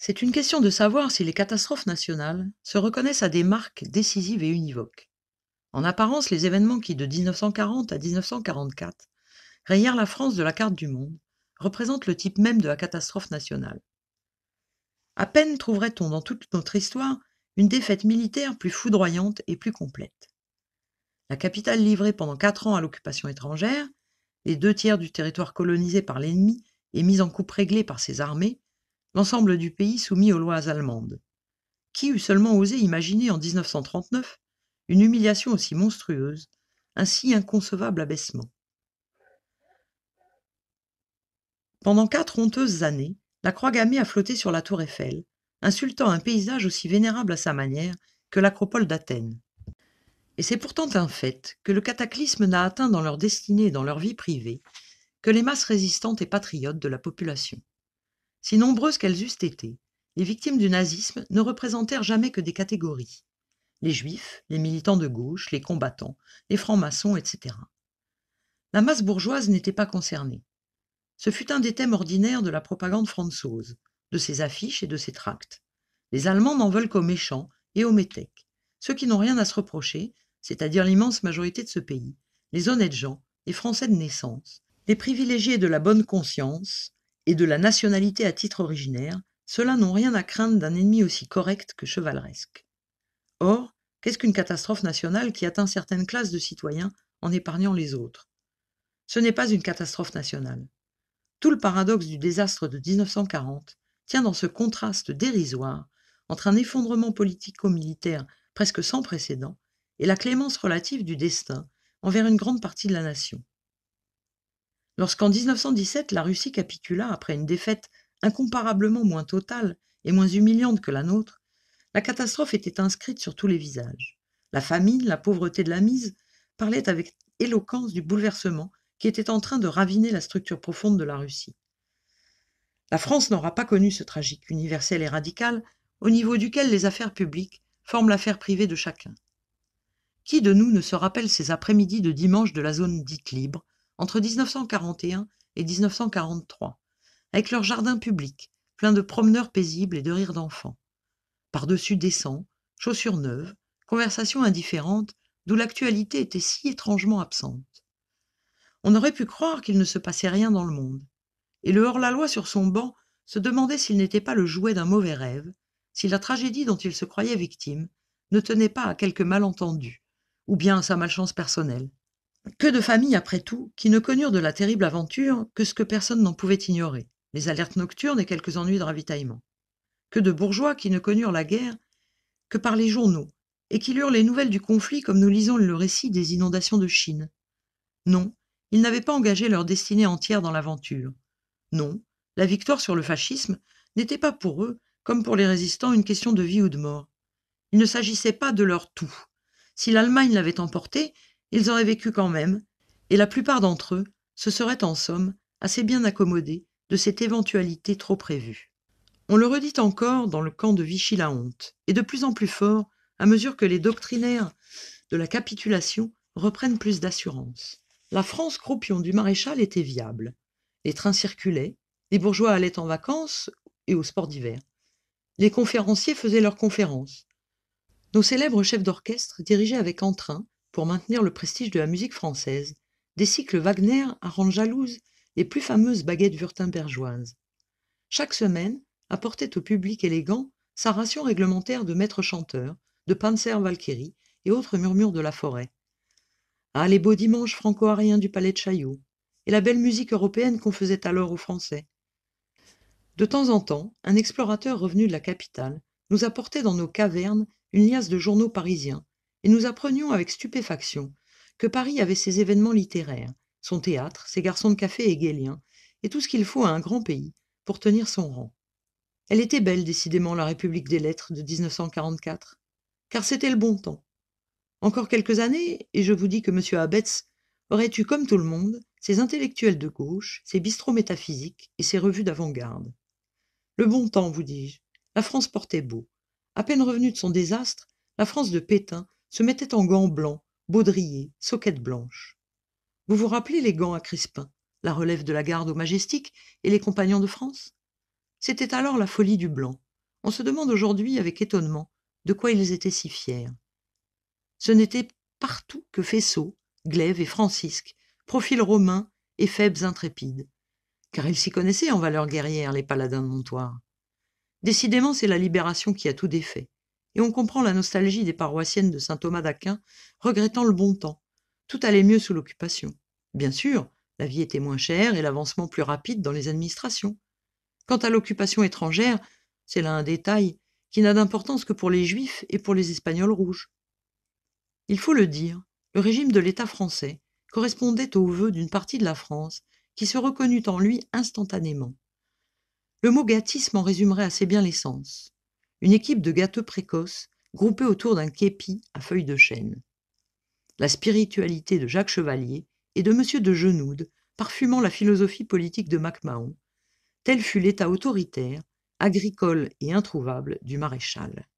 C'est une question de savoir si les catastrophes nationales se reconnaissent à des marques décisives et univoques. En apparence, les événements qui, de 1940 à 1944, rayèrent la France de la carte du monde, représentent le type même de la catastrophe nationale. À peine trouverait-on dans toute notre histoire une défaite militaire plus foudroyante et plus complète. La capitale livrée pendant quatre ans à l'occupation étrangère, les deux tiers du territoire colonisé par l'ennemi et mis en coupe réglée par ses armées, l'ensemble du pays soumis aux lois allemandes. Qui eût seulement osé imaginer en 1939 une humiliation aussi monstrueuse, un si inconcevable abaissement Pendant quatre honteuses années, la croix gammée a flotté sur la tour Eiffel, insultant un paysage aussi vénérable à sa manière que l'acropole d'Athènes. Et c'est pourtant un fait que le cataclysme n'a atteint dans leur destinée et dans leur vie privée que les masses résistantes et patriotes de la population. Si nombreuses qu'elles eussent été, les victimes du nazisme ne représentèrent jamais que des catégories. Les juifs, les militants de gauche, les combattants, les francs-maçons, etc. La masse bourgeoise n'était pas concernée. Ce fut un des thèmes ordinaires de la propagande française, de ses affiches et de ses tracts. Les Allemands n'en veulent qu'aux méchants et aux métèques, ceux qui n'ont rien à se reprocher, c'est-à-dire l'immense majorité de ce pays, les honnêtes gens, les Français de naissance, les privilégiés de la bonne conscience, et de la nationalité à titre originaire, ceux-là n'ont rien à craindre d'un ennemi aussi correct que chevaleresque. Or, qu'est-ce qu'une catastrophe nationale qui atteint certaines classes de citoyens en épargnant les autres Ce n'est pas une catastrophe nationale. Tout le paradoxe du désastre de 1940 tient dans ce contraste dérisoire entre un effondrement politico-militaire presque sans précédent et la clémence relative du destin envers une grande partie de la nation. Lorsqu'en 1917 la Russie capitula après une défaite incomparablement moins totale et moins humiliante que la nôtre, la catastrophe était inscrite sur tous les visages. La famine, la pauvreté de la mise parlaient avec éloquence du bouleversement qui était en train de raviner la structure profonde de la Russie. La France n'aura pas connu ce tragique universel et radical au niveau duquel les affaires publiques forment l'affaire privée de chacun. Qui de nous ne se rappelle ces après-midi de dimanche de la zone dite libre, entre 1941 et 1943, avec leur jardin public, plein de promeneurs paisibles et de rires d'enfants. Par-dessus sangs, chaussures neuves, conversations indifférentes, d'où l'actualité était si étrangement absente. On aurait pu croire qu'il ne se passait rien dans le monde. Et le hors-la-loi sur son banc se demandait s'il n'était pas le jouet d'un mauvais rêve, si la tragédie dont il se croyait victime ne tenait pas à quelque malentendu, ou bien à sa malchance personnelle, que de familles, après tout, qui ne connurent de la terrible aventure que ce que personne n'en pouvait ignorer, les alertes nocturnes et quelques ennuis de ravitaillement. Que de bourgeois qui ne connurent la guerre que par les journaux, et qui lurent les nouvelles du conflit comme nous lisons le récit des inondations de Chine. Non, ils n'avaient pas engagé leur destinée entière dans l'aventure. Non, la victoire sur le fascisme n'était pas pour eux, comme pour les résistants, une question de vie ou de mort. Il ne s'agissait pas de leur tout. Si l'Allemagne l'avait emporté, ils auraient vécu quand même, et la plupart d'entre eux se seraient en somme assez bien accommodés de cette éventualité trop prévue. On le redit encore dans le camp de Vichy-la-Honte, et de plus en plus fort à mesure que les doctrinaires de la capitulation reprennent plus d'assurance. La France croupion du maréchal était viable. Les trains circulaient, les bourgeois allaient en vacances et au sport d'hiver. Les conférenciers faisaient leurs conférences. Nos célèbres chefs d'orchestre dirigeaient avec entrain pour maintenir le prestige de la musique française, des cycles Wagner à rendre jalouses les plus fameuses baguettes wurtembergeoises. Chaque semaine apportait au public élégant sa ration réglementaire de maîtres chanteurs, de panzer Valkyrie et autres murmures de la forêt. Ah, les beaux dimanches franco-ariens du palais de Chaillot, et la belle musique européenne qu'on faisait alors aux Français. De temps en temps, un explorateur revenu de la capitale nous apportait dans nos cavernes une liasse de journaux parisiens et nous apprenions avec stupéfaction que Paris avait ses événements littéraires, son théâtre, ses garçons de café guéliens, et tout ce qu'il faut à un grand pays pour tenir son rang. Elle était belle, décidément, la République des lettres de 1944, car c'était le bon temps. Encore quelques années, et je vous dis que M. Abetz aurait eu, comme tout le monde, ses intellectuels de gauche, ses bistrots métaphysiques et ses revues d'avant-garde. Le bon temps, vous dis-je. La France portait beau. À peine revenue de son désastre, la France de Pétain se mettaient en gants blancs, baudriers, soquettes blanches. Vous vous rappelez les gants à Crispin, la relève de la garde au Majestiques et les compagnons de France C'était alors la folie du blanc. On se demande aujourd'hui avec étonnement de quoi ils étaient si fiers. Ce n'était partout que faisceaux, Glaive et Francisque, profils romains et faibles intrépides, car ils s'y connaissaient en valeur guerrière, les paladins de Montoire. Décidément, c'est la libération qui a tout défait et on comprend la nostalgie des paroissiennes de saint Thomas d'Aquin, regrettant le bon temps. Tout allait mieux sous l'occupation. Bien sûr, la vie était moins chère et l'avancement plus rapide dans les administrations. Quant à l'occupation étrangère, c'est là un détail qui n'a d'importance que pour les Juifs et pour les Espagnols rouges. Il faut le dire, le régime de l'État français correspondait aux vœux d'une partie de la France qui se reconnut en lui instantanément. Le mot gâtisme en résumerait assez bien l'essence une équipe de gâteux précoces groupés autour d'un képi à feuilles de chêne. La spiritualité de Jacques Chevalier et de M. de Genoude parfumant la philosophie politique de MacMahon, tel fut l'état autoritaire, agricole et introuvable du maréchal.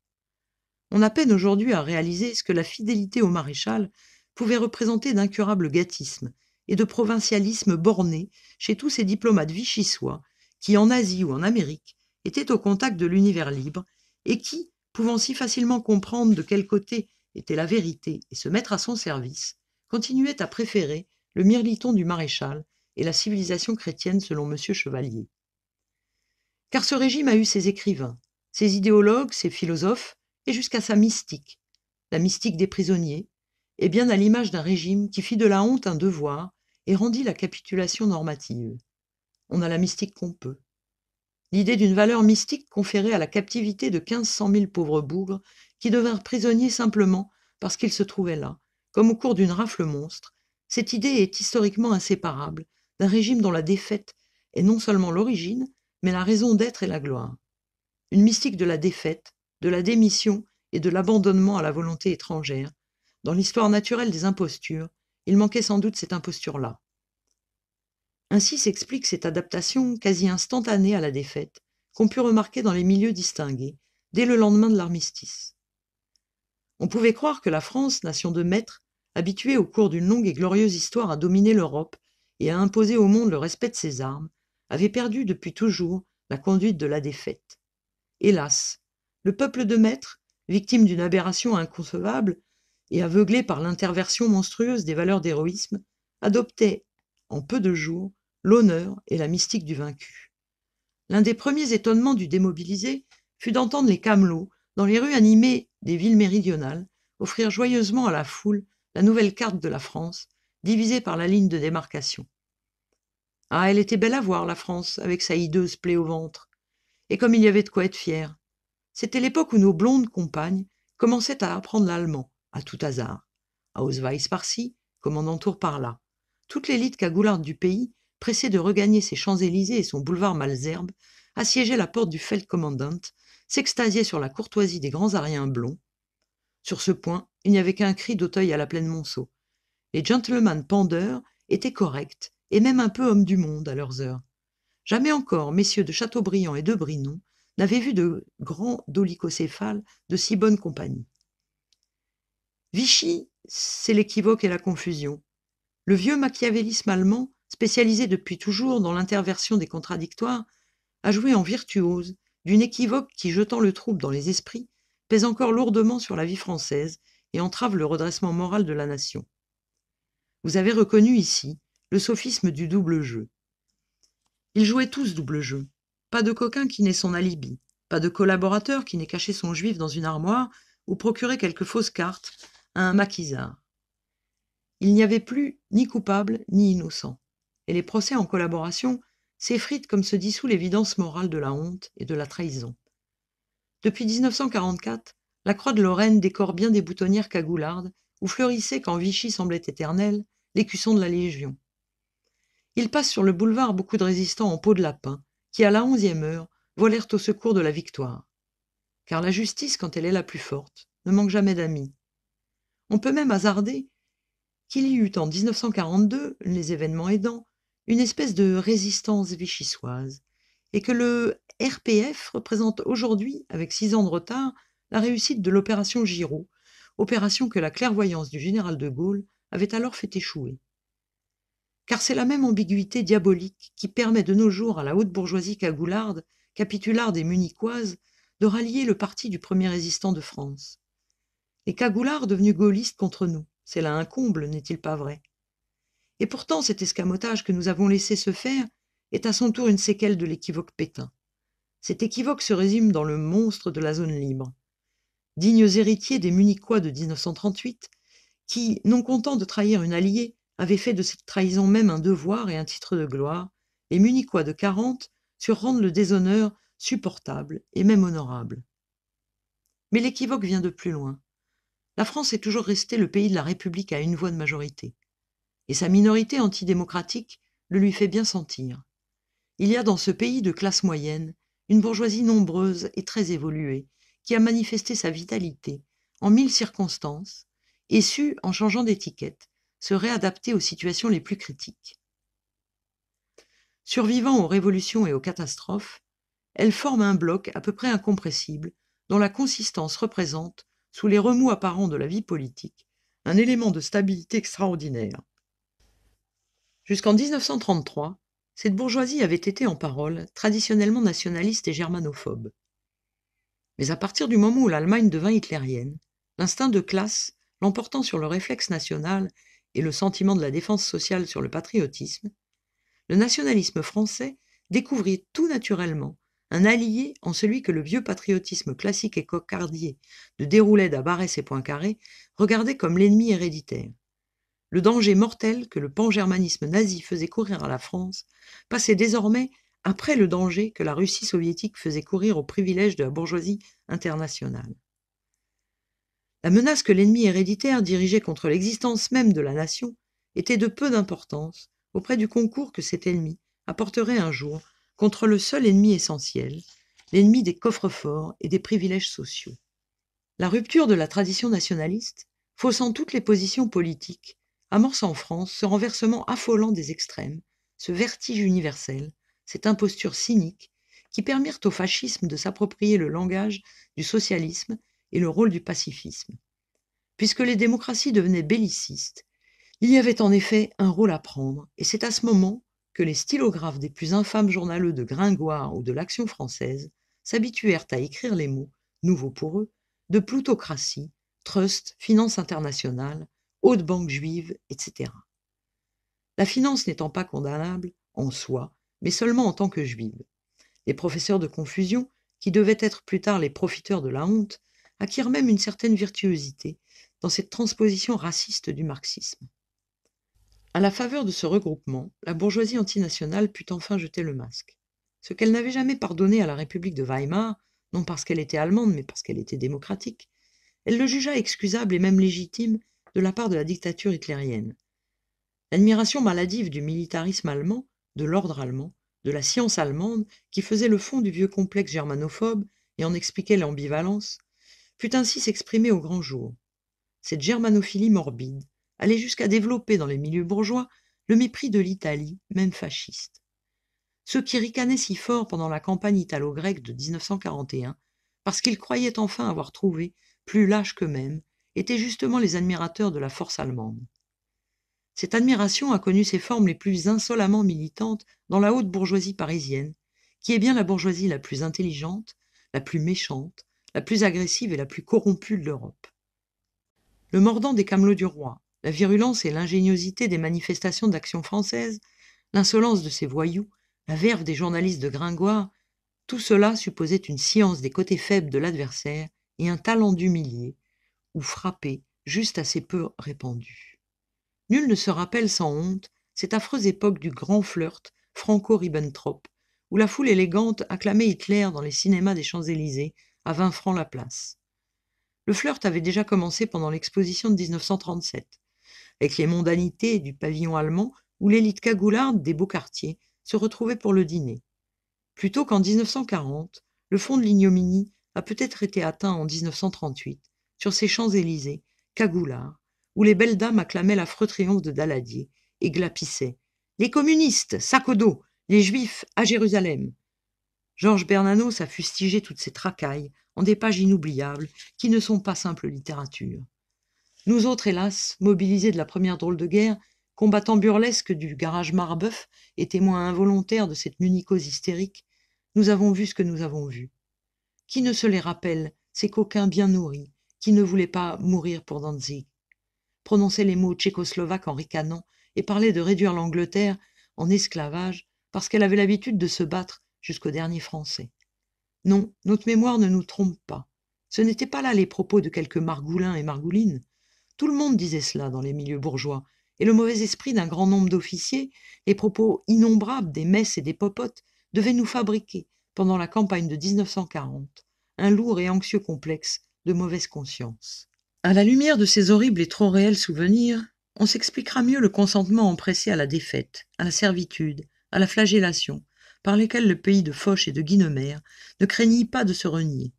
On a peine aujourd'hui à réaliser ce que la fidélité au maréchal pouvait représenter d'incurable gâtisme et de provincialisme borné chez tous ces diplomates vichysois qui, en Asie ou en Amérique, étaient au contact de l'univers libre et qui, pouvant si facilement comprendre de quel côté était la vérité et se mettre à son service, continuait à préférer le mirliton du maréchal et la civilisation chrétienne selon M. Chevalier. Car ce régime a eu ses écrivains, ses idéologues, ses philosophes, et jusqu'à sa mystique, la mystique des prisonniers, et bien à l'image d'un régime qui fit de la honte un devoir et rendit la capitulation normative. On a la mystique qu'on peut, l'idée d'une valeur mystique conférée à la captivité de quinze cent mille pauvres bougres qui devinrent prisonniers simplement parce qu'ils se trouvaient là, comme au cours d'une rafle monstre, cette idée est historiquement inséparable d'un régime dont la défaite est non seulement l'origine, mais la raison d'être et la gloire. Une mystique de la défaite, de la démission et de l'abandonnement à la volonté étrangère. Dans l'histoire naturelle des impostures, il manquait sans doute cette imposture-là. Ainsi s'explique cette adaptation quasi instantanée à la défaite qu'on put remarquer dans les milieux distingués dès le lendemain de l'armistice. On pouvait croire que la France, nation de maîtres, habituée au cours d'une longue et glorieuse histoire à dominer l'Europe et à imposer au monde le respect de ses armes, avait perdu depuis toujours la conduite de la défaite. Hélas, le peuple de maîtres, victime d'une aberration inconcevable et aveuglé par l'interversion monstrueuse des valeurs d'héroïsme, adoptait, en peu de jours, l'honneur et la mystique du vaincu. L'un des premiers étonnements du démobilisé fut d'entendre les camelots, dans les rues animées des villes méridionales, offrir joyeusement à la foule la nouvelle carte de la France, divisée par la ligne de démarcation. Ah, elle était belle à voir, la France, avec sa hideuse plaie au ventre. Et comme il y avait de quoi être fier. C'était l'époque où nos blondes compagnes commençaient à apprendre l'allemand, à tout hasard. À Osweiss par-ci, en entoure par-là. Toute l'élite cagoularde du pays pressé de regagner ses Champs-Élysées et son boulevard Malesherbes, assiégeait la porte du Feldkommandant, s'extasiait sur la courtoisie des grands ariens blonds. Sur ce point, il n'y avait qu'un cri d'Auteuil à la plaine Monceau. Les gentlemen pendeurs étaient corrects, et même un peu hommes du monde à leurs heures. Jamais encore messieurs de Chateaubriand et de Brinon n'avaient vu de grands dolicocéphales de si bonne compagnie. Vichy, c'est l'équivoque et la confusion. Le vieux machiavélisme allemand spécialisé depuis toujours dans l'interversion des contradictoires, a joué en virtuose, d'une équivoque qui, jetant le trouble dans les esprits, pèse encore lourdement sur la vie française et entrave le redressement moral de la nation. Vous avez reconnu ici le sophisme du double jeu. Ils jouaient tous double jeu. Pas de coquin qui n'ait son alibi, pas de collaborateur qui n'ait caché son juif dans une armoire ou procuré quelques fausses cartes à un maquisard. Il n'y avait plus ni coupable ni innocent et les procès en collaboration s'effritent comme se dissout l'évidence morale de la honte et de la trahison. Depuis 1944, la croix de Lorraine décore bien des boutonnières cagoulardes où fleurissait quand Vichy semblait éternel l'écusson de la Légion. Il passe sur le boulevard beaucoup de résistants en peau de lapin qui, à la onzième heure, volèrent au secours de la victoire. Car la justice, quand elle est la plus forte, ne manque jamais d'amis. On peut même hasarder qu'il y eut en 1942, les événements aidants, une espèce de résistance vichysoise, et que le RPF représente aujourd'hui, avec six ans de retard, la réussite de l'opération Giraud, opération que la clairvoyance du général de Gaulle avait alors fait échouer. Car c'est la même ambiguïté diabolique qui permet de nos jours à la haute bourgeoisie cagoularde, capitularde et munichoise de rallier le parti du premier résistant de France. Les cagoulards devenus gaullistes contre nous, c'est là un comble, n'est-il pas vrai et pourtant, cet escamotage que nous avons laissé se faire est à son tour une séquelle de l'équivoque Pétain. Cet équivoque se résume dans le monstre de la zone libre. Dignes héritiers des Munichois de 1938, qui, non content de trahir une alliée, avaient fait de cette trahison même un devoir et un titre de gloire, les Munichois de 40 se rendre le déshonneur supportable et même honorable. Mais l'équivoque vient de plus loin. La France est toujours restée le pays de la République à une voix de majorité et sa minorité antidémocratique le lui fait bien sentir. Il y a dans ce pays de classe moyenne une bourgeoisie nombreuse et très évoluée, qui a manifesté sa vitalité en mille circonstances et su, en changeant d'étiquette, se réadapter aux situations les plus critiques. Survivant aux révolutions et aux catastrophes, elle forme un bloc à peu près incompressible dont la consistance représente, sous les remous apparents de la vie politique, un élément de stabilité extraordinaire. Jusqu'en 1933, cette bourgeoisie avait été en parole traditionnellement nationaliste et germanophobe. Mais à partir du moment où l'Allemagne devint hitlérienne, l'instinct de classe, l'emportant sur le réflexe national et le sentiment de la défense sociale sur le patriotisme, le nationalisme français découvrit tout naturellement un allié en celui que le vieux patriotisme classique et cocardier de déroulet d'Abarès ses et Poincaré regardait comme l'ennemi héréditaire. Le danger mortel que le pan-germanisme nazi faisait courir à la France passait désormais après le danger que la Russie soviétique faisait courir aux privilèges de la bourgeoisie internationale. La menace que l'ennemi héréditaire dirigeait contre l'existence même de la nation était de peu d'importance auprès du concours que cet ennemi apporterait un jour contre le seul ennemi essentiel, l'ennemi des coffres-forts et des privilèges sociaux. La rupture de la tradition nationaliste, faussant toutes les positions politiques, amorce en France ce renversement affolant des extrêmes, ce vertige universel, cette imposture cynique, qui permirent au fascisme de s'approprier le langage du socialisme et le rôle du pacifisme. Puisque les démocraties devenaient bellicistes, il y avait en effet un rôle à prendre, et c'est à ce moment que les stylographes des plus infâmes journaleux de Gringoire ou de l'Action française s'habituèrent à écrire les mots, nouveaux pour eux, de plutocratie, trust, finance internationale, haute banque juive, etc. La finance n'étant pas condamnable en soi, mais seulement en tant que juive. Les professeurs de confusion, qui devaient être plus tard les profiteurs de la honte, acquirent même une certaine virtuosité dans cette transposition raciste du marxisme. À la faveur de ce regroupement, la bourgeoisie antinationale put enfin jeter le masque. Ce qu'elle n'avait jamais pardonné à la République de Weimar, non parce qu'elle était allemande, mais parce qu'elle était démocratique, elle le jugea excusable et même légitime de la part de la dictature hitlérienne. L'admiration maladive du militarisme allemand, de l'ordre allemand, de la science allemande, qui faisait le fond du vieux complexe germanophobe et en expliquait l'ambivalence, put ainsi s'exprimer au grand jour. Cette germanophilie morbide allait jusqu'à développer dans les milieux bourgeois le mépris de l'Italie, même fasciste. Ceux qui ricanaient si fort pendant la campagne italo-grecque de 1941, parce qu'ils croyaient enfin avoir trouvé, plus lâche qu'eux-mêmes, étaient justement les admirateurs de la force allemande. Cette admiration a connu ses formes les plus insolemment militantes dans la haute bourgeoisie parisienne, qui est bien la bourgeoisie la plus intelligente, la plus méchante, la plus agressive et la plus corrompue de l'Europe. Le mordant des camelots du roi, la virulence et l'ingéniosité des manifestations d'action française, l'insolence de ses voyous, la verve des journalistes de Gringoire, tout cela supposait une science des côtés faibles de l'adversaire et un talent d'humilier, ou frappé, juste assez peu répandu. Nul ne se rappelle sans honte cette affreuse époque du grand flirt franco-Ribbentrop, où la foule élégante acclamait Hitler dans les cinémas des Champs-Élysées à 20 francs la place. Le flirt avait déjà commencé pendant l'exposition de 1937, avec les mondanités du pavillon allemand où l'élite cagoularde des beaux quartiers se retrouvait pour le dîner. Plutôt qu'en 1940, le fond de l'ignominie a peut-être été atteint en 1938, sur ces Champs-Élysées, Cagoulard, où les belles dames acclamaient l'affreux triomphe de Daladier et glapissaient. Les communistes, sac au dos, les juifs, à Jérusalem. Georges Bernanos a fustigé toutes ces tracailles en des pages inoubliables qui ne sont pas simples littérature. Nous autres, hélas, mobilisés de la première drôle de guerre, combattants burlesques du garage Marbeuf et témoins involontaires de cette municose hystérique, nous avons vu ce que nous avons vu. Qui ne se les rappelle, ces coquins bien nourris, qui ne voulait pas mourir pour Danzig, prononçait les mots tchécoslovaques en ricanant et parlait de réduire l'Angleterre en esclavage parce qu'elle avait l'habitude de se battre jusqu'au dernier Français. Non, notre mémoire ne nous trompe pas. Ce n'étaient pas là les propos de quelques margoulins et margoulines. Tout le monde disait cela dans les milieux bourgeois, et le mauvais esprit d'un grand nombre d'officiers, les propos innombrables des messes et des popotes, devaient nous fabriquer, pendant la campagne de 1940, un lourd et anxieux complexe de mauvaise conscience. À la lumière de ces horribles et trop réels souvenirs, on s'expliquera mieux le consentement empressé à la défaite, à la servitude, à la flagellation, par lesquels le pays de Foch et de Guinemer ne craignit pas de se renier.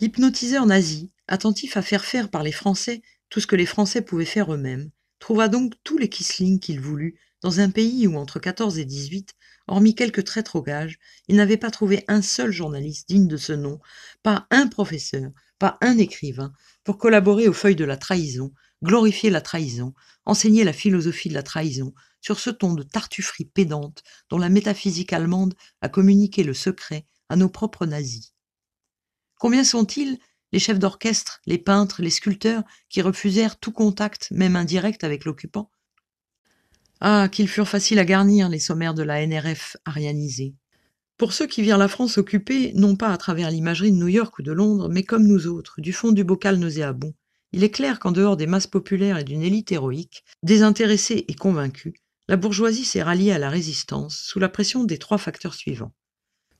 L'hypnotiseur nazi, attentif à faire faire par les Français tout ce que les Français pouvaient faire eux-mêmes, trouva donc tous les Kissling qu'il voulut dans un pays où, entre 14 et 18, Hormis quelques traîtres au gage, il n'avait pas trouvé un seul journaliste digne de ce nom, pas un professeur, pas un écrivain, pour collaborer aux feuilles de la trahison, glorifier la trahison, enseigner la philosophie de la trahison, sur ce ton de tartufferie pédante dont la métaphysique allemande a communiqué le secret à nos propres nazis. Combien sont-ils les chefs d'orchestre, les peintres, les sculpteurs qui refusèrent tout contact, même indirect, avec l'occupant ah, qu'ils furent faciles à garnir, les sommaires de la NRF arianisée. Pour ceux qui virent la France occupée, non pas à travers l'imagerie de New York ou de Londres, mais comme nous autres, du fond du bocal nauséabond, il est clair qu'en dehors des masses populaires et d'une élite héroïque, désintéressée et convaincue, la bourgeoisie s'est ralliée à la résistance sous la pression des trois facteurs suivants.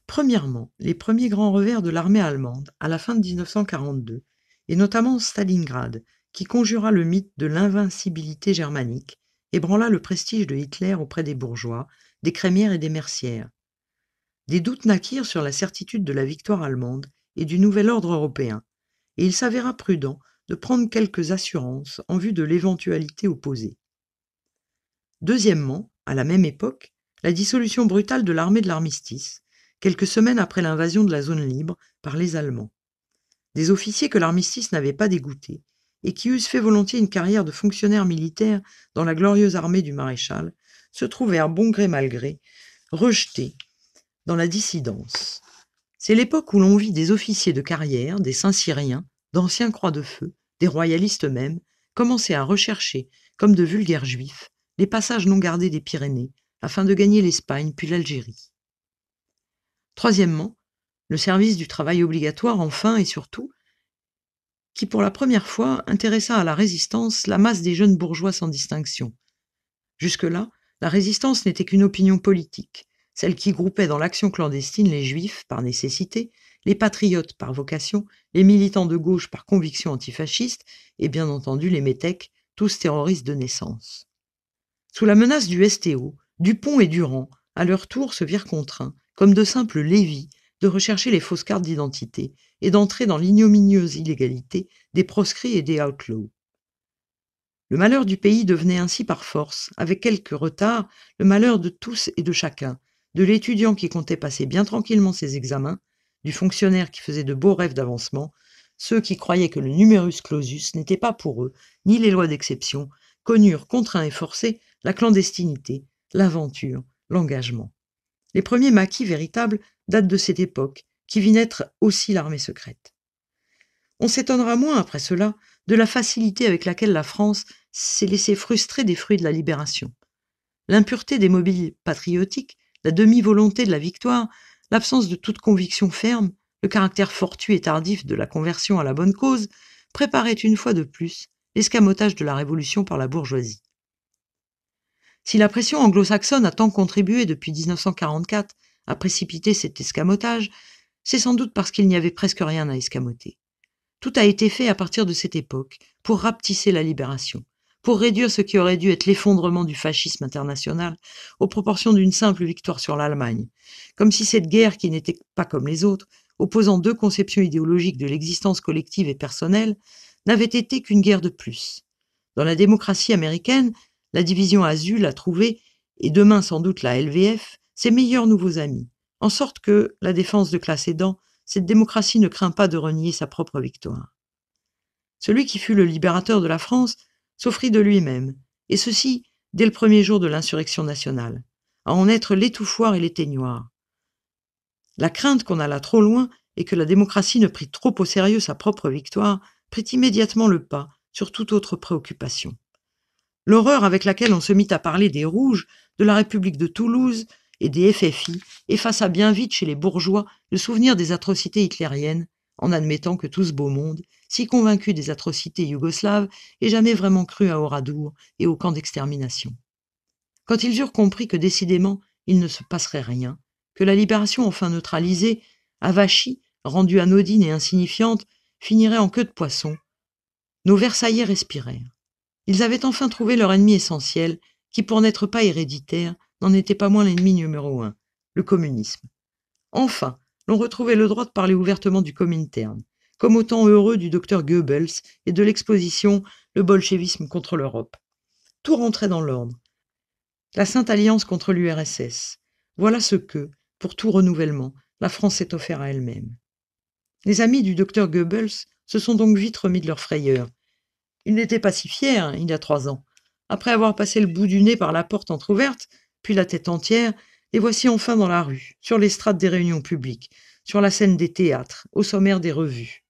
Premièrement, les premiers grands revers de l'armée allemande à la fin de 1942, et notamment Stalingrad, qui conjura le mythe de l'invincibilité germanique ébranla le prestige de Hitler auprès des bourgeois, des crémières et des mercières. Des doutes naquirent sur la certitude de la victoire allemande et du nouvel ordre européen, et il s'avéra prudent de prendre quelques assurances en vue de l'éventualité opposée. Deuxièmement, à la même époque, la dissolution brutale de l'armée de l'armistice, quelques semaines après l'invasion de la zone libre par les Allemands. Des officiers que l'armistice n'avait pas dégoûtés et qui eussent fait volontiers une carrière de fonctionnaire militaire dans la glorieuse armée du maréchal, se trouvèrent bon gré mal gré, rejetés dans la dissidence. C'est l'époque où l'on vit des officiers de carrière, des Saint-Syriens, d'anciens croix de feu, des royalistes même, commencer à rechercher, comme de vulgaires juifs, les passages non gardés des Pyrénées, afin de gagner l'Espagne puis l'Algérie. Troisièmement, le service du travail obligatoire enfin et surtout qui pour la première fois intéressa à la résistance la masse des jeunes bourgeois sans distinction. Jusque-là, la résistance n'était qu'une opinion politique, celle qui groupait dans l'action clandestine les juifs par nécessité, les patriotes par vocation, les militants de gauche par conviction antifasciste et bien entendu les métèques, tous terroristes de naissance. Sous la menace du STO, Dupont et Durand, à leur tour, se virent contraints, comme de simples lévis, de rechercher les fausses cartes d'identité et d'entrer dans l'ignominieuse illégalité des proscrits et des outlaws. Le malheur du pays devenait ainsi par force, avec quelques retards, le malheur de tous et de chacun, de l'étudiant qui comptait passer bien tranquillement ses examens, du fonctionnaire qui faisait de beaux rêves d'avancement, ceux qui croyaient que le numerus clausus n'était pas pour eux, ni les lois d'exception, connurent, contraints et forcés, la clandestinité, l'aventure, l'engagement. Les premiers maquis véritables datent de cette époque, qui vit naître aussi l'armée secrète. On s'étonnera moins après cela de la facilité avec laquelle la France s'est laissée frustrer des fruits de la libération. L'impureté des mobiles patriotiques, la demi-volonté de la victoire, l'absence de toute conviction ferme, le caractère fortuit et tardif de la conversion à la bonne cause, préparaient une fois de plus l'escamotage de la Révolution par la bourgeoisie. Si la pression anglo-saxonne a tant contribué depuis 1944 à précipiter cet escamotage, c'est sans doute parce qu'il n'y avait presque rien à escamoter. Tout a été fait à partir de cette époque pour rapetisser la libération, pour réduire ce qui aurait dû être l'effondrement du fascisme international aux proportions d'une simple victoire sur l'Allemagne, comme si cette guerre qui n'était pas comme les autres, opposant deux conceptions idéologiques de l'existence collective et personnelle, n'avait été qu'une guerre de plus. Dans la démocratie américaine, la division Azul a trouvé, et demain sans doute la LVF, ses meilleurs nouveaux amis, en sorte que, la défense de classe aidant, cette démocratie ne craint pas de renier sa propre victoire. Celui qui fut le libérateur de la France s'offrit de lui-même, et ceci dès le premier jour de l'insurrection nationale, à en être l'étouffoir et l'éteignoir. La crainte qu'on alla trop loin et que la démocratie ne prit trop au sérieux sa propre victoire prit immédiatement le pas sur toute autre préoccupation. L'horreur avec laquelle on se mit à parler des Rouges, de la République de Toulouse et des FFI effaça bien vite chez les bourgeois le souvenir des atrocités hitlériennes, en admettant que tout ce beau monde, si convaincu des atrocités yougoslaves, ait jamais vraiment cru à Oradour et au camp d'extermination. Quand ils eurent compris que décidément il ne se passerait rien, que la libération enfin neutralisée, avachie, rendue anodine et insignifiante, finirait en queue de poisson, nos Versaillais respirèrent. Ils avaient enfin trouvé leur ennemi essentiel, qui pour n'être pas héréditaire, n'en était pas moins l'ennemi numéro un, le communisme. Enfin, l'on retrouvait le droit de parler ouvertement du Comintern, comme au temps heureux du docteur Goebbels et de l'exposition Le bolchevisme contre l'Europe. Tout rentrait dans l'ordre. La Sainte Alliance contre l'URSS. Voilà ce que, pour tout renouvellement, la France s'est offert à elle-même. Les amis du docteur Goebbels se sont donc vite remis de leur frayeur n'étaient pas si fiers, hein, il y a trois ans. Après avoir passé le bout du nez par la porte entr'ouverte, puis la tête entière, les voici enfin dans la rue, sur l'estrade des réunions publiques, sur la scène des théâtres, au sommaire des revues.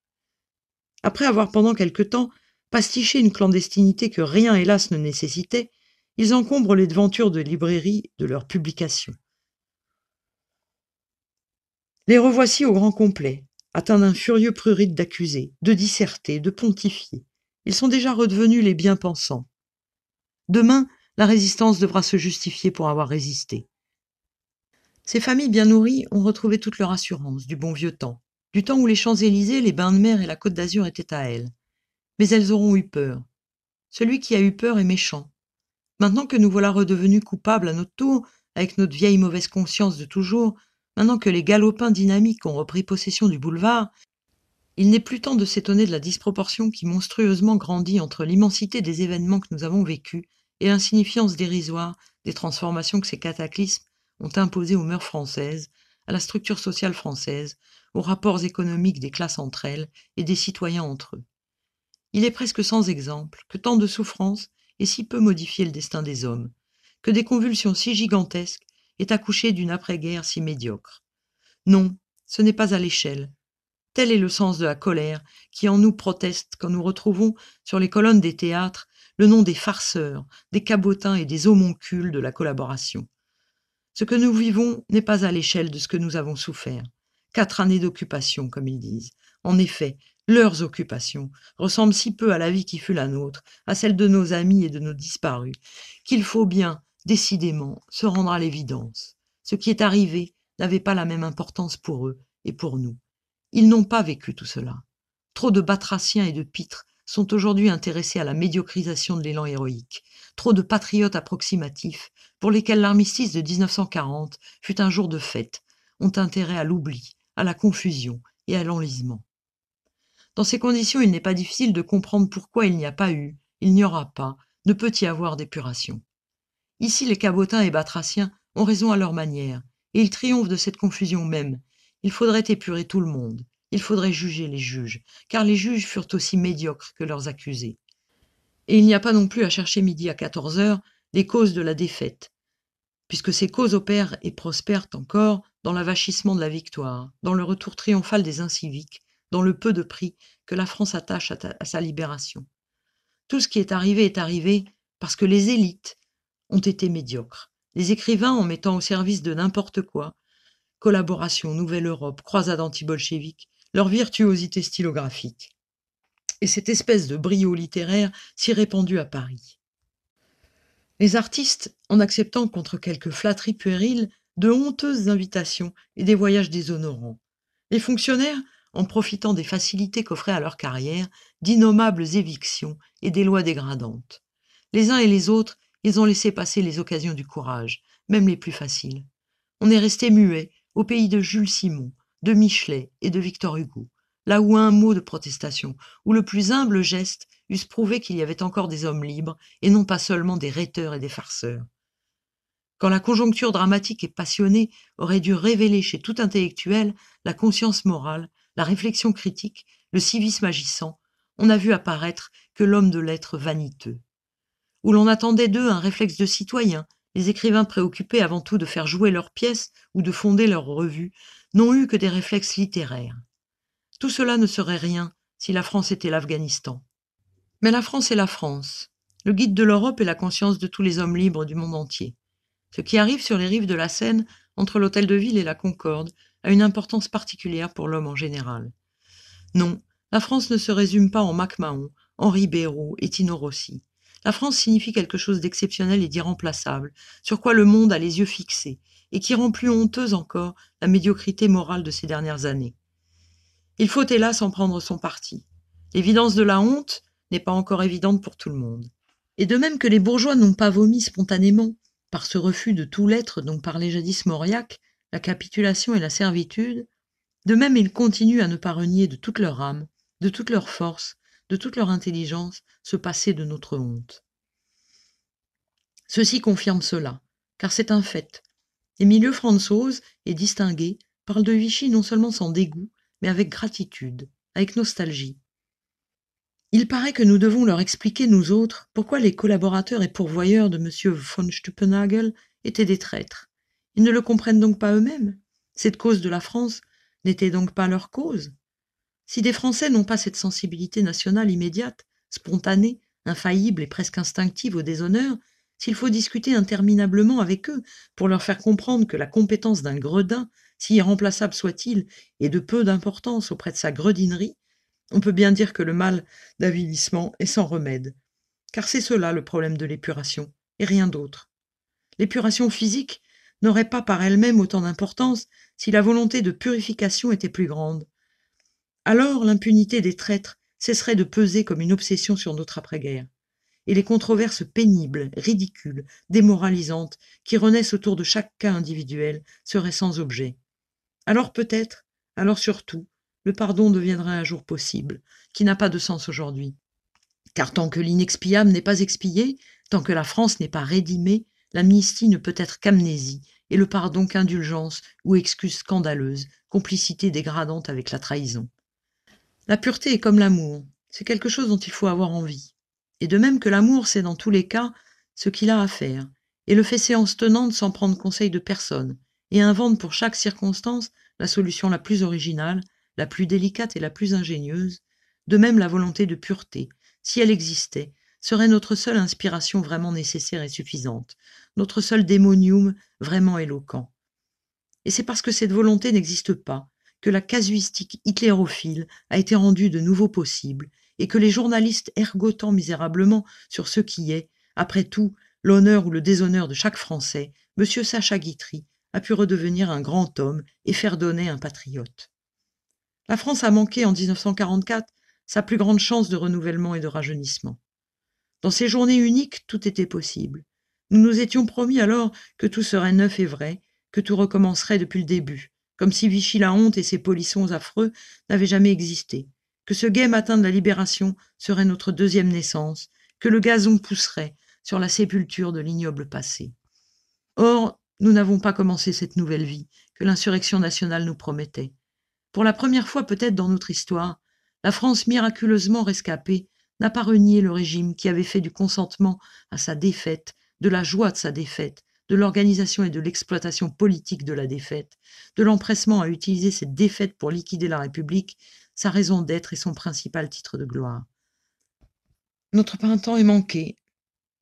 Après avoir pendant quelque temps pastiché une clandestinité que rien hélas ne nécessitait, ils encombrent les devantures de librairie de leurs publications. Les revoici au grand complet, atteints d'un furieux prurite d'accusés, de disserter, de pontifier. Ils sont déjà redevenus les bien-pensants. Demain, la résistance devra se justifier pour avoir résisté. Ces familles bien nourries ont retrouvé toute leur assurance du bon vieux temps, du temps où les Champs-Élysées, les bains de mer et la Côte d'Azur étaient à elles. Mais elles auront eu peur. Celui qui a eu peur est méchant. Maintenant que nous voilà redevenus coupables à notre tour, avec notre vieille mauvaise conscience de toujours, maintenant que les galopins dynamiques ont repris possession du boulevard il n'est plus temps de s'étonner de la disproportion qui monstrueusement grandit entre l'immensité des événements que nous avons vécus et l'insignifiance dérisoire des transformations que ces cataclysmes ont imposées aux mœurs françaises, à la structure sociale française, aux rapports économiques des classes entre elles et des citoyens entre eux. Il est presque sans exemple que tant de souffrances aient si peu modifié le destin des hommes, que des convulsions si gigantesques aient accouché d'une après-guerre si médiocre. Non, ce n'est pas à l'échelle, Tel est le sens de la colère qui en nous proteste quand nous retrouvons sur les colonnes des théâtres le nom des farceurs, des cabotins et des homoncules de la collaboration. Ce que nous vivons n'est pas à l'échelle de ce que nous avons souffert. Quatre années d'occupation, comme ils disent. En effet, leurs occupations ressemblent si peu à la vie qui fut la nôtre, à celle de nos amis et de nos disparus, qu'il faut bien, décidément, se rendre à l'évidence. Ce qui est arrivé n'avait pas la même importance pour eux et pour nous. Ils n'ont pas vécu tout cela. Trop de batraciens et de pitres sont aujourd'hui intéressés à la médiocrisation de l'élan héroïque, trop de patriotes approximatifs, pour lesquels l'armistice de 1940 fut un jour de fête, ont intérêt à l'oubli, à la confusion et à l'enlisement. Dans ces conditions, il n'est pas difficile de comprendre pourquoi il n'y a pas eu, il n'y aura pas, ne peut y avoir d'épuration. Ici, les cabotins et batraciens ont raison à leur manière, et ils triomphent de cette confusion même, il faudrait épurer tout le monde, il faudrait juger les juges, car les juges furent aussi médiocres que leurs accusés. Et il n'y a pas non plus à chercher midi à 14 heures les causes de la défaite, puisque ces causes opèrent et prospèrent encore dans l'avachissement de la victoire, dans le retour triomphal des inciviques, dans le peu de prix que la France attache à sa libération. Tout ce qui est arrivé est arrivé parce que les élites ont été médiocres, les écrivains en mettant au service de n'importe quoi, Collaboration, Nouvelle Europe, Croisade anti bolchévique leur virtuosité stylographique et cette espèce de brio littéraire s'y répandue à Paris. Les artistes, en acceptant contre quelques flatteries puériles, de honteuses invitations et des voyages déshonorants. Les fonctionnaires, en profitant des facilités qu'offraient à leur carrière, d'innommables évictions et des lois dégradantes. Les uns et les autres, ils ont laissé passer les occasions du courage, même les plus faciles. On est resté muet au pays de Jules Simon, de Michelet et de Victor Hugo, là où un mot de protestation, ou le plus humble geste eussent prouvé qu'il y avait encore des hommes libres et non pas seulement des rhéteurs et des farceurs. Quand la conjoncture dramatique et passionnée aurait dû révéler chez tout intellectuel la conscience morale, la réflexion critique, le civisme agissant, on a vu apparaître que l'homme de l'être vaniteux. Où l'on attendait d'eux un réflexe de citoyen, les écrivains préoccupés avant tout de faire jouer leurs pièces ou de fonder leurs revues n'ont eu que des réflexes littéraires. Tout cela ne serait rien si la France était l'Afghanistan. Mais la France est la France. Le guide de l'Europe et la conscience de tous les hommes libres du monde entier. Ce qui arrive sur les rives de la Seine, entre l'hôtel de ville et la Concorde, a une importance particulière pour l'homme en général. Non, la France ne se résume pas en Mac Mahon, Henri Béraud et Tino Rossi la France signifie quelque chose d'exceptionnel et d'irremplaçable, sur quoi le monde a les yeux fixés, et qui rend plus honteuse encore la médiocrité morale de ces dernières années. Il faut hélas en prendre son parti. L'évidence de la honte n'est pas encore évidente pour tout le monde. Et de même que les bourgeois n'ont pas vomi spontanément, par ce refus de tout l'être dont parlait jadis Mauriac, la capitulation et la servitude, de même ils continuent à ne pas renier de toute leur âme, de toute leur force, de toute leur intelligence, se passer de notre honte. Ceci confirme cela, car c'est un fait. milieux Françoise et distingués, parlent de Vichy non seulement sans dégoût, mais avec gratitude, avec nostalgie. Il paraît que nous devons leur expliquer, nous autres, pourquoi les collaborateurs et pourvoyeurs de M. von Stuppenhagel étaient des traîtres. Ils ne le comprennent donc pas eux-mêmes. Cette cause de la France n'était donc pas leur cause. Si des Français n'ont pas cette sensibilité nationale immédiate, spontanée, infaillible et presque instinctive au déshonneur, s'il faut discuter interminablement avec eux pour leur faire comprendre que la compétence d'un gredin, si irremplaçable soit-il, est de peu d'importance auprès de sa gredinerie, on peut bien dire que le mal d'avilissement est sans remède. Car c'est cela le problème de l'épuration, et rien d'autre. L'épuration physique n'aurait pas par elle-même autant d'importance si la volonté de purification était plus grande. Alors l'impunité des traîtres cesserait de peser comme une obsession sur notre après-guerre, et les controverses pénibles, ridicules, démoralisantes, qui renaissent autour de chaque cas individuel seraient sans objet. Alors peut-être, alors surtout, le pardon deviendrait un jour possible, qui n'a pas de sens aujourd'hui. Car tant que l'inexpiable n'est pas expié, tant que la France n'est pas rédimée, l'amnistie ne peut être qu'amnésie, et le pardon qu'indulgence ou excuse scandaleuse, complicité dégradante avec la trahison. La pureté est comme l'amour, c'est quelque chose dont il faut avoir envie. Et de même que l'amour, c'est dans tous les cas ce qu'il a à faire, et le fait séance tenante sans prendre conseil de personne, et invente pour chaque circonstance la solution la plus originale, la plus délicate et la plus ingénieuse. De même, la volonté de pureté, si elle existait, serait notre seule inspiration vraiment nécessaire et suffisante, notre seul démonium vraiment éloquent. Et c'est parce que cette volonté n'existe pas que la casuistique hitlérophile a été rendue de nouveau possible et que les journalistes ergotant misérablement sur ce qui est, après tout, l'honneur ou le déshonneur de chaque Français, M. Sacha Guitry a pu redevenir un grand homme et faire donner un patriote. La France a manqué en 1944 sa plus grande chance de renouvellement et de rajeunissement. Dans ces journées uniques, tout était possible. Nous nous étions promis alors que tout serait neuf et vrai, que tout recommencerait depuis le début, comme si Vichy la honte et ses polissons affreux n'avaient jamais existé, que ce gai matin de la libération serait notre deuxième naissance, que le gazon pousserait sur la sépulture de l'ignoble passé. Or, nous n'avons pas commencé cette nouvelle vie que l'insurrection nationale nous promettait. Pour la première fois peut-être dans notre histoire, la France miraculeusement rescapée n'a pas renié le régime qui avait fait du consentement à sa défaite, de la joie de sa défaite, de l'organisation et de l'exploitation politique de la défaite, de l'empressement à utiliser cette défaite pour liquider la République, sa raison d'être et son principal titre de gloire. Notre printemps est manqué,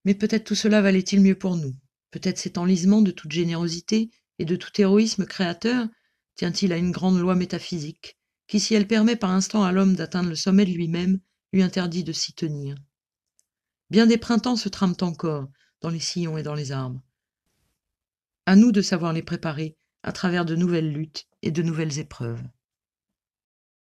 mais peut-être tout cela valait-il mieux pour nous. Peut-être cet enlisement de toute générosité et de tout héroïsme créateur tient-il à une grande loi métaphysique, qui, si elle permet par instant à l'homme d'atteindre le sommet de lui-même, lui interdit de s'y tenir. Bien des printemps se trament encore dans les sillons et dans les arbres. À nous de savoir les préparer à travers de nouvelles luttes et de nouvelles épreuves.